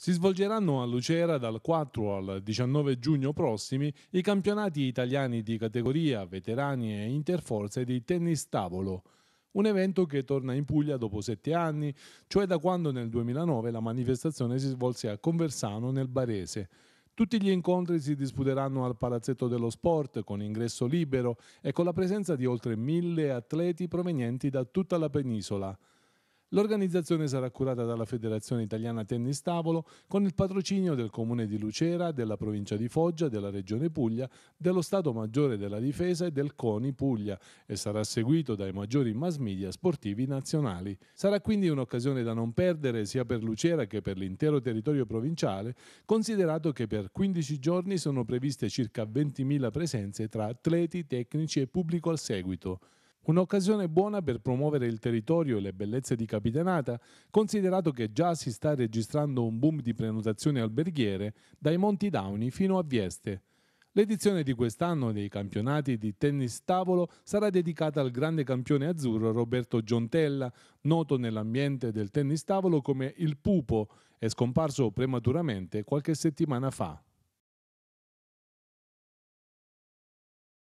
Si svolgeranno a Lucera dal 4 al 19 giugno prossimi i campionati italiani di categoria veterani e interforze di tennis tavolo, un evento che torna in Puglia dopo sette anni, cioè da quando nel 2009 la manifestazione si svolse a Conversano nel Barese. Tutti gli incontri si disputeranno al Palazzetto dello Sport con ingresso libero e con la presenza di oltre mille atleti provenienti da tutta la penisola. L'organizzazione sarà curata dalla Federazione Italiana Tennis Tavolo con il patrocinio del Comune di Lucera, della provincia di Foggia, della Regione Puglia, dello Stato Maggiore della Difesa e del CONI Puglia e sarà seguito dai maggiori mass media sportivi nazionali. Sarà quindi un'occasione da non perdere sia per Lucera che per l'intero territorio provinciale, considerato che per 15 giorni sono previste circa 20.000 presenze tra atleti, tecnici e pubblico al seguito. Un'occasione buona per promuovere il territorio e le bellezze di Capitanata, considerato che già si sta registrando un boom di prenotazioni alberghiere dai Monti Dauni fino a Vieste. L'edizione di quest'anno dei campionati di tennis tavolo sarà dedicata al grande campione azzurro Roberto Giontella, noto nell'ambiente del tennis tavolo come il Pupo, è scomparso prematuramente qualche settimana fa.